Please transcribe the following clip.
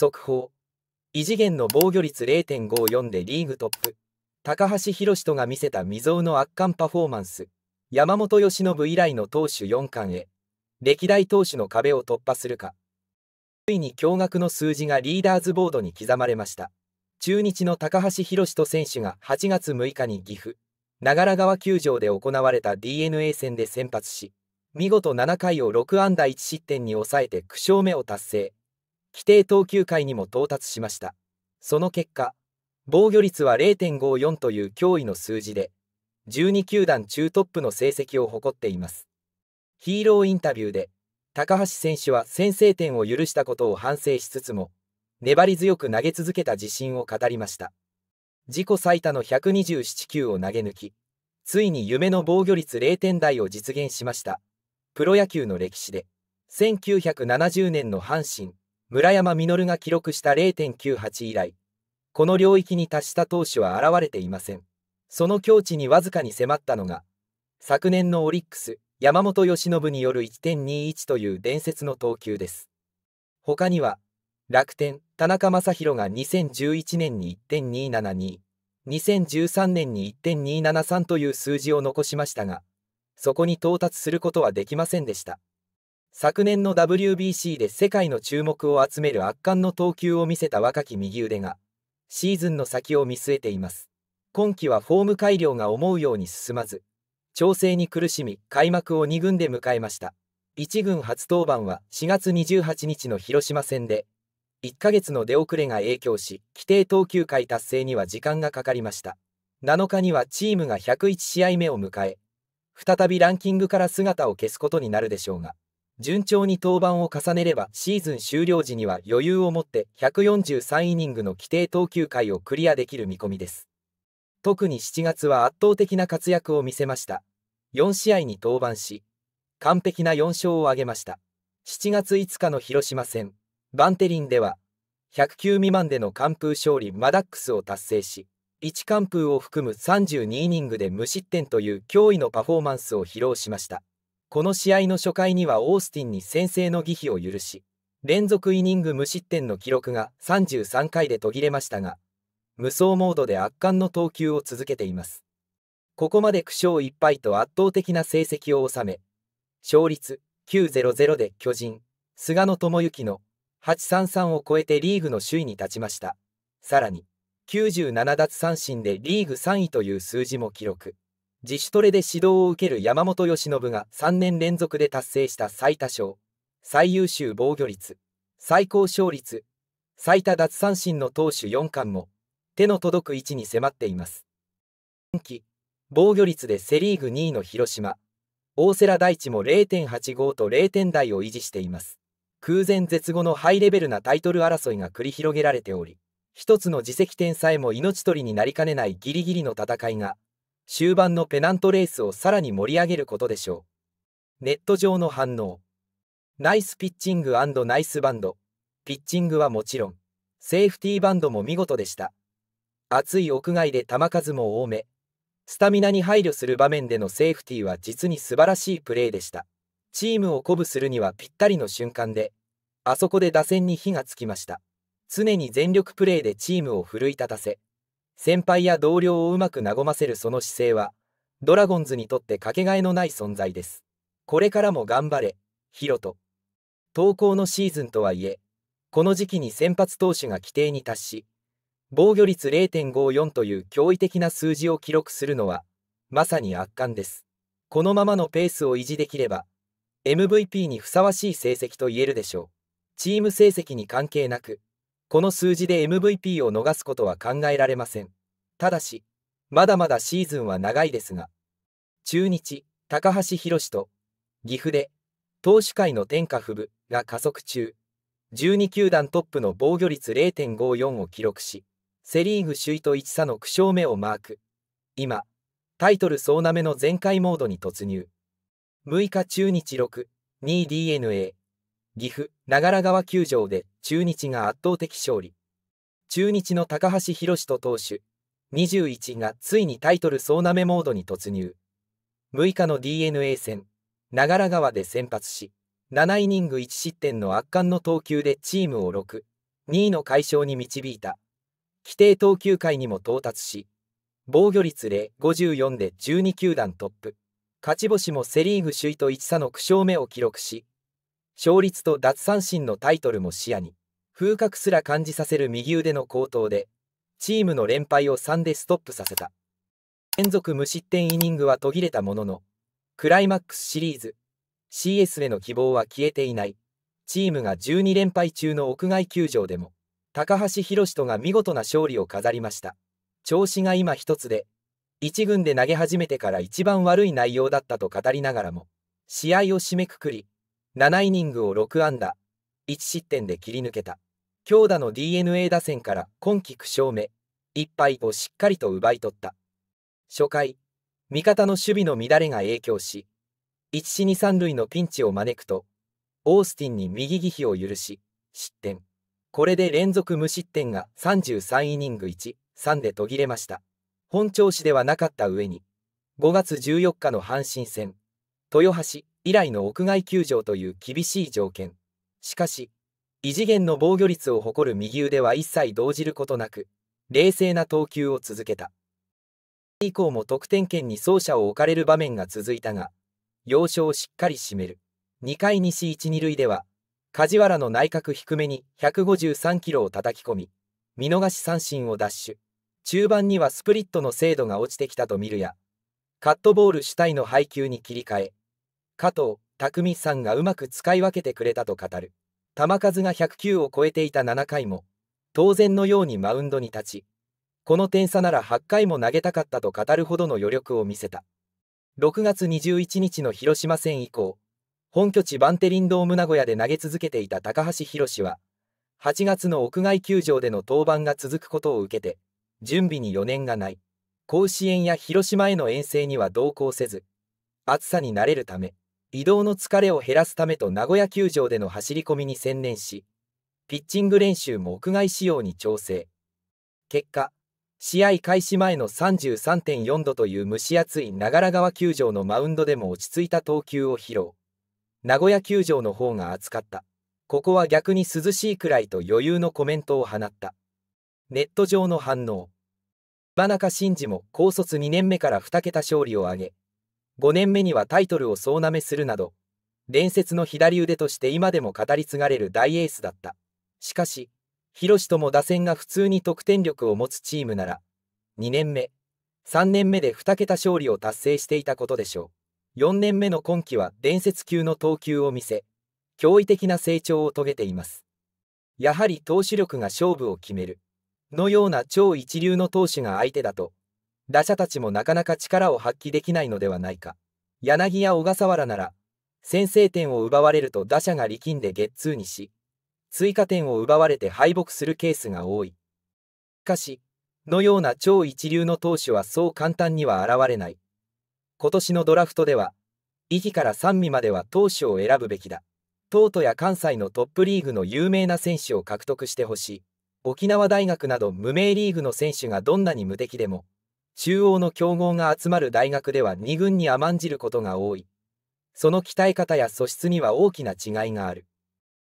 速報。異次元の防御率0.54でリーグトップ。高橋宏斗が見せた未曾有の圧巻パフォーマンス。山本由伸以来の投手4冠へ。歴代投手の壁を突破するか。ついに驚愕の数字がリーダーズボードに刻まれました。中日の高橋宏斗選手が8月6日に岐阜、長良川球場で行われた DNA 戦で先発し、見事7回を6安打1失点に抑えて9勝目を達成。規定投球回にも到達しましたその結果防御率は0.54という驚異の数字で12球団中トップの成績を誇っていますヒーローインタビューで高橋選手は先制点を許したことを反省しつつも粘り強く投げ続けた自信を語りました自己最多の127球を投げ抜きついに夢の防御率0点台を実現しましたプロ野球の歴史で1970年の阪神村山実が記録した0.98以来、この領域に達した投手は現れていません。その境地にわずかに迫ったのが、昨年のオリックス、山本由伸による1.21という伝説の投球です。他には、楽天、田中将大が2011年に1.272、2013年に1.273という数字を残しましたが、そこに到達することはできませんでした。昨年の WBC で世界の注目を集める圧巻の投球を見せた若き右腕が、シーズンの先を見据えています。今季はフォーム改良が思うように進まず、調整に苦しみ、開幕を2軍で迎えました。1軍初登板は4月28日の広島戦で、1ヶ月の出遅れが影響し、規定投球回達成には時間がかかりました。7日にはチームが101試合目を迎え、再びランキングから姿を消すことになるでしょうが。順調に登板を重ねればシーズン終了時には余裕を持って143イニングの規定投球回をクリアできる見込みです。特に7月は圧倒的な活躍を見せました。4試合に登板し、完璧な4勝を挙げました。7月5日の広島戦、バンテリンでは、100球未満での完封勝利マダックスを達成し、1完封を含む32イニングで無失点という驚異のパフォーマンスを披露しました。この試合の初回にはオースティンに先制の疑義を許し、連続イニング無失点の記録が33回で途切れましたが、無双モードで圧巻の投球を続けています。ここまで苦笑1敗と圧倒的な成績を収め、勝率900で巨人、菅野智之の833を超えてリーグの首位に立ちました。さらに、97奪三振でリーグ3位という数字も記録。自主トレで指導を受ける山本由伸が3年連続で達成した最多勝、最優秀防御率、最高勝率、最多奪三振の投手4冠も、手の届く位置に迫っています。今季、防御率でセ・リーグ2位の広島、大瀬良大地も0.85と0点台を維持しています。空前絶後のハイレベルなタイトル争いが繰り広げられており、一つの自責点さえも命取りになりかねないギリギリの戦いが終盤のペナントレースをさらに盛り上げることでしょう。ネット上の反応。ナイスピッチングナイスバンド。ピッチングはもちろん、セーフティーバンドも見事でした。暑い屋外で球数も多め。スタミナに配慮する場面でのセーフティーは実に素晴らしいプレーでした。チームを鼓舞するにはぴったりの瞬間で、あそこで打線に火がつきました。常に全力プレーでチームを奮い立たせ、先輩や同僚をうまく和ませるその姿勢は、ドラゴンズにとってかけがえのない存在です。これからも頑張れ、ヒロト。投稿のシーズンとはいえ、この時期に先発投手が規定に達し、防御率0.54という驚異的な数字を記録するのは、まさに圧巻です。このままのペースを維持できれば、MVP にふさわしい成績と言えるでしょう。チーム成績に関係なく、この数字で MVP を逃すことは考えられません。ただし、まだまだシーズンは長いですが、中日、高橋宏と、岐阜で、投手界の天下不武が加速中、12球団トップの防御率0.54を記録し、セ・リーグ首位と1差の9勝目をマーク。今、タイトル総なめの全開モードに突入。6日中日6、2 d n a 岐阜、長良川球場で中日が圧倒的勝利。中日の高橋宏人投手、21がついにタイトル総なめモードに突入。6日の DNA 戦、長良川で先発し、7イニング1失点の圧巻の投球でチームを6、2位の解消に導いた。規定投球回にも到達し、防御率054で12球団トップ。勝ち星もセ・リーグ首位と1差の苦勝目を記録し、勝率と奪三振のタイトルも視野に、風格すら感じさせる右腕の好投で、チームの連敗を3でストップさせた。連続無失点イニングは途切れたものの、クライマックスシリーズ、CS への希望は消えていない。チームが12連敗中の屋外球場でも、高橋宏斗が見事な勝利を飾りました。調子が今一つで、1軍で投げ始めてから一番悪い内容だったと語りながらも、試合を締めくくり、7イニングを6安打、1失点で切り抜けた。強打の DNA 打線から今季9勝目、1敗をしっかりと奪い取った。初回、味方の守備の乱れが影響し、1死に3塁のピンチを招くと、オースティンに右義飛を許し、失点。これで連続無失点が33イニング1、3で途切れました。本調子ではなかった上に、5月14日の阪神戦、豊橋、以来の屋外球場という厳しい条件。しかし、異次元の防御率を誇る右腕は一切動じることなく、冷静な投球を続けた。以降も得点圏に走者を置かれる場面が続いたが、要所をしっかり締める。2回西1、2塁では、梶原の内角低めに153キロを叩き込み、見逃し三振を奪取。中盤にはスプリットの精度が落ちてきたと見るや、カットボール主体の配球に切り替え、加藤匠さんがうまく使い分けてくれたと語る球数が100球を超えていた7回も当然のようにマウンドに立ちこの点差なら8回も投げたかったと語るほどの余力を見せた6月21日の広島戦以降本拠地バンテリンドーム名古屋で投げ続けていた高橋宏は8月の屋外球場での登板が続くことを受けて準備に余念がない甲子園や広島への遠征には同行せず暑さに慣れるため移動の疲れを減らすためと名古屋球場での走り込みに専念し、ピッチング練習も屋外仕様に調整。結果、試合開始前の33.4度という蒸し暑い長良川球場のマウンドでも落ち着いた投球を披露。名古屋球場の方が暑かった。ここは逆に涼しいくらいと余裕のコメントを放った。ネット上の反応。真中真嗣も高卒2年目から2桁勝利を挙げ、5年目にはタイトルを総なめするなど、伝説の左腕として今でも語り継がれる大エースだった。しかし、広とも打線が普通に得点力を持つチームなら、2年目、3年目で2桁勝利を達成していたことでしょう。4年目の今季は伝説級の投球を見せ、驚異的な成長を遂げています。やはり投手力が勝負を決める。のような超一流の投手が相手だと、打者たちもなかなか力を発揮できないのではないか。柳や小笠原なら、先制点を奪われると打者が力んでゲッツーにし、追加点を奪われて敗北するケースが多い。しかし、のような超一流の投手はそう簡単には現れない。今年のドラフトでは、息から3味までは投手を選ぶべきだ。東都や関西のトップリーグの有名な選手を獲得してほしい。沖縄大学など無名リーグの選手がどんなに無敵でも、中央の強豪が集まる大学では2軍に甘んじることが多い。その鍛え方や素質には大きな違いがある。